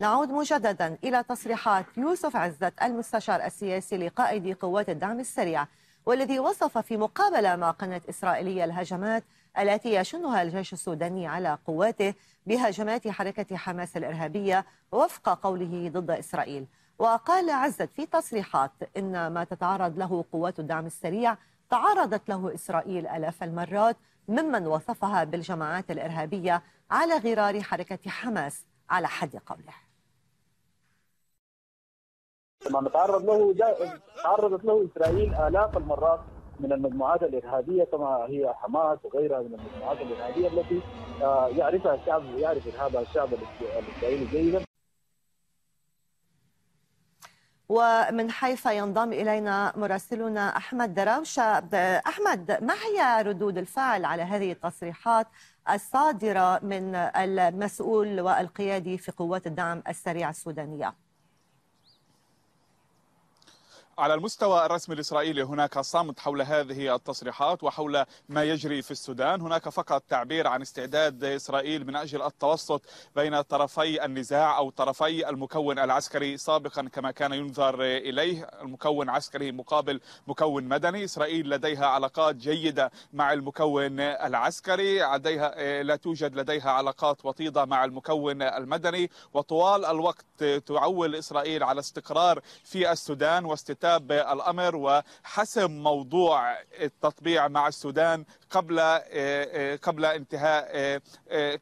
نعود مجددا إلى تصريحات يوسف عزت المستشار السياسي لقائد قوات الدعم السريع والذي وصف في مقابلة مع قناة إسرائيلية الهجمات التي يشنها الجيش السوداني على قواته بهجمات حركة حماس الإرهابية وفق قوله ضد إسرائيل وقال عزت في تصريحات إن ما تتعرض له قوات الدعم السريع تعرضت له إسرائيل ألاف المرات ممن وصفها بالجماعات الإرهابية على غرار حركة حماس على حد قوله ما تعرض له تعرضت له اسرائيل الاف المرات من المجموعات الارهابيه كما هي حماس وغيرها من المجموعات الارهابيه التي آه، يعرفها الشعب ويعرف ارهابها الشعب الاسرائيلي جيدا ومن حيث ينضم إلينا مراسلنا أحمد دراوشة أحمد ما هي ردود الفعل على هذه التصريحات الصادرة من المسؤول والقيادي في قوات الدعم السريع السودانية؟ على المستوى الرسمي الإسرائيلي هناك صمت حول هذه التصريحات وحول ما يجري في السودان هناك فقط تعبير عن استعداد إسرائيل من أجل التوسط بين طرفي النزاع أو طرفي المكون العسكري سابقا كما كان ينظر إليه المكون عسكري مقابل مكون مدني إسرائيل لديها علاقات جيدة مع المكون العسكري لديها لا توجد لديها علاقات وطيدة مع المكون المدني وطوال الوقت تعول إسرائيل على استقرار في السودان واستتاب الاستجابه الامر وحسم موضوع التطبيع مع السودان قبل آه، آه، قبل انتهاء آه،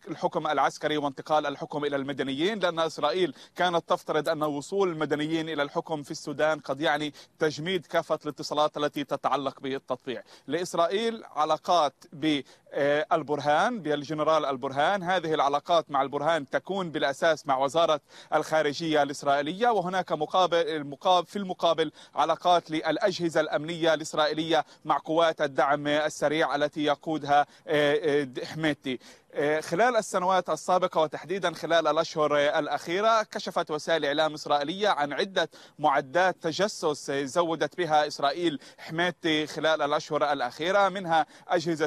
الحكم العسكري وانتقال الحكم الى المدنيين لان اسرائيل كانت تفترض ان وصول المدنيين الى الحكم في السودان قد يعني تجميد كافه الاتصالات التي تتعلق بالتطبيع لاسرائيل علاقات ب البرهان بالجنرال البرهان هذه العلاقات مع البرهان تكون بالأساس مع وزارة الخارجية الإسرائيلية وهناك مقابل في المقابل علاقات للأجهزة الأمنية الإسرائيلية مع قوات الدعم السريع التي التي يقودها آه، آه، حميدتي آه، خلال السنوات السابقة وتحديدا خلال الأشهر الأخيرة كشفت وسائل إعلام إسرائيلية عن عدة معدات تجسس زودت بها إسرائيل حمايتي خلال الأشهر الأخيرة منها أجهزة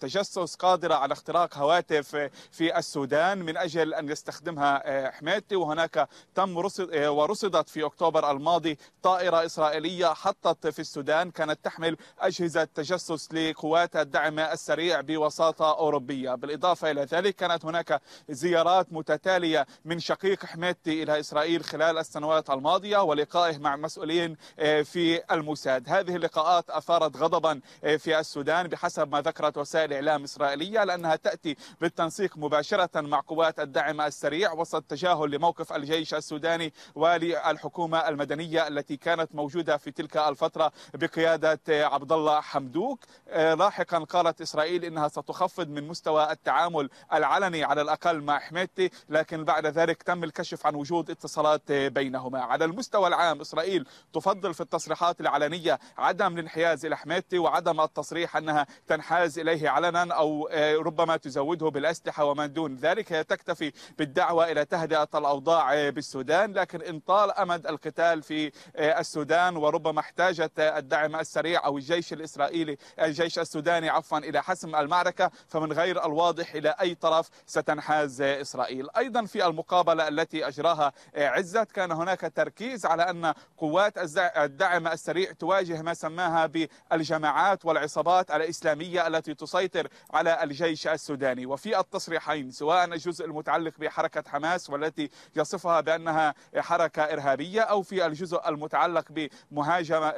تجسس قادرة على اختراق هواتف في السودان من أجل أن يستخدمها آه، حمايتي وهناك تم رصد آه، ورصدت في أكتوبر الماضي طائرة إسرائيلية حطت في السودان كانت تحمل أجهزة تجسس لقوات الدعم السريع بوساطة أوروبية بالإضافة بالإضافة إلى ذلك كانت هناك زيارات متتالية من شقيق حميدتي إلى إسرائيل خلال السنوات الماضية ولقائه مع مسؤولين آه، في الموساد هذه اللقاءات أثارت غضبا آه، في السودان بحسب ما ذكرت وسائل إعلام إسرائيلية لأنها تأتي بالتنسيق مباشرة مع قوات الدعم السريع وسط تجاهل لموقف الجيش السوداني وللحكومة المدنية التي كانت موجودة في تلك الفترة بقيادة آه، عبد الله حمدوك لاحقا قالت إسرائيل إنها ستخفض من مستوى التعامل التعامل العلني على الأقل مع حميدتي لكن بعد ذلك تم الكشف عن وجود اتصالات بينهما على المستوى العام إسرائيل تفضل في التصريحات العلنية عدم الانحياز إلى حميدتي وعدم التصريح أنها تنحاز إليه علنا أو آه، ربما تزوده بالأسلحة ومن دون ذلك هي تكتفي بالدعوة إلى تهدئة الأوضاع بالسودان لكن إن طال أمد القتال في آه، السودان وربما احتاجت الدعم السريع أو الجيش الإسرائيلي آه، الجيش السوداني عفوا إلى حسم المعركة فمن غير الواضح واضح إلى أي طرف ستنحاز إسرائيل أيضا في المقابلة التي أجراها عزت كان هناك تركيز على أن قوات الدعم السريع تواجه ما سماها بالجماعات والعصابات الإسلامية التي تسيطر على الجيش السوداني وفي التصريحين سواء الجزء المتعلق بحركة حماس والتي يصفها بأنها حركة إرهابية أو في الجزء المتعلق بمهاجمة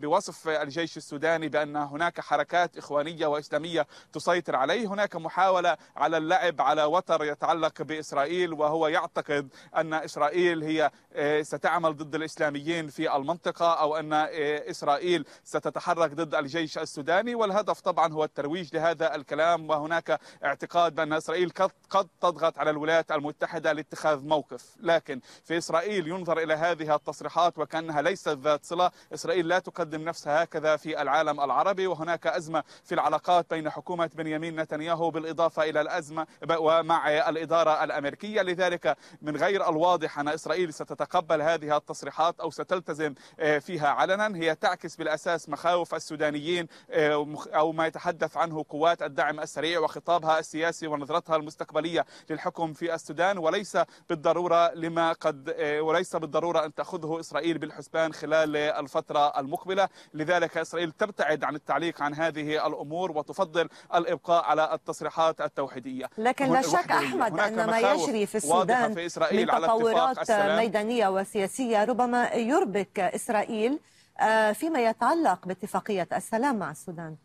بوصف الجيش السوداني بأن هناك حركات إخوانية وإسلامية تسيطر عليه هناك محا... حاول على اللعب على وتر يتعلق بإسرائيل وهو يعتقد أن إسرائيل هي آه، ستعمل ضد الإسلاميين في المنطقة أو أن آه، إسرائيل ستتحرك ضد الجيش السوداني والهدف طبعا هو الترويج لهذا الكلام وهناك اعتقاد بأن إسرائيل قد تضغط على الولايات المتحدة لاتخاذ موقف لكن في إسرائيل ينظر إلى هذه التصريحات وكأنها ليست ذات صلة إسرائيل لا تقدم نفسها هكذا في العالم العربي وهناك أزمة في العلاقات بين حكومة بنيامين نتنياهو بال بالإضافة إلى الأزمة ومع الإدارة الأمريكية لذلك من غير الواضح أن إسرائيل ستتقبل هذه التصريحات أو ستلتزم آه، فيها علنا هي تعكس بالأساس مخاوف السودانيين آه، أو ما يتحدث عنه قوات الدعم السريع وخطابها السياسي ونظرتها المستقبلية للحكم في السودان وليس بالضرورة لما قد آه، وليس بالضرورة أن تأخذه إسرائيل بالحسبان خلال الفترة المقبلة لذلك إسرائيل تبتعد عن التعليق عن هذه الأمور وتفضل الإبقاء على التصريحات الطموحات التوحيدية لكن لا شك أحمد أن ما يجري في السودان في إسرائيل من تطورات على ميدانية وسياسية ربما يربك إسرائيل آه، فيما يتعلق باتفاقية السلام مع السودان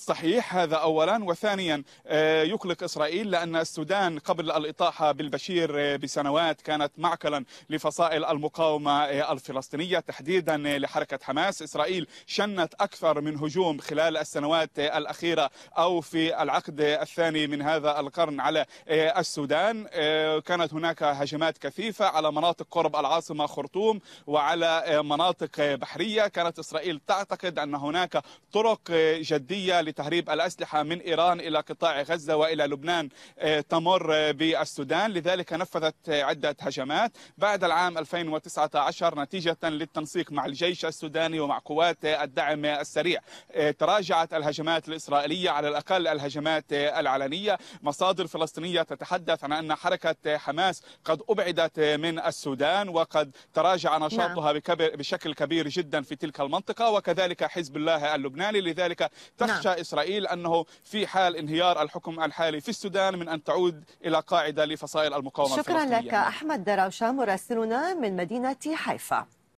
صحيح هذا اولا وثانيا آه، يقلق اسرائيل لان السودان قبل الاطاحه بالبشير آه، بسنوات كانت معكلا لفصائل المقاومه آه، الفلسطينيه تحديدا لحركه حماس اسرائيل شنت اكثر من هجوم خلال السنوات الاخيره او في العقد الثاني من هذا القرن على السودان كانت هناك هجمات كثيفه على مناطق قرب العاصمه خرطوم وعلى مناطق بحريه كانت اسرائيل تعتقد ان هناك طرق جديه لتهريب الأسلحة من إيران إلى قطاع غزة وإلى لبنان آه، تمر آه، بالسودان لذلك نفذت آه، عدة هجمات بعد العام 2019 نتيجة للتنسيق مع الجيش السوداني ومع قوات الدعم السريع تراجعت الهجمات الإسرائيلية على الأقل الهجمات العلنية مصادر فلسطينية تتحدث عن أن حركة حماس قد أبعدت من السودان وقد تراجع نعم. نشاطها بشكل كبير جدا في تلك المنطقة وكذلك حزب الله اللبناني لذلك تخشى نعم. إسرائيل أنه في حال انهيار الحكم الحالي في السودان من أن تعود إلى قاعدة لفصائل المقاومة شكرا لك أحمد دراوشا مراسلنا من مدينة حيفا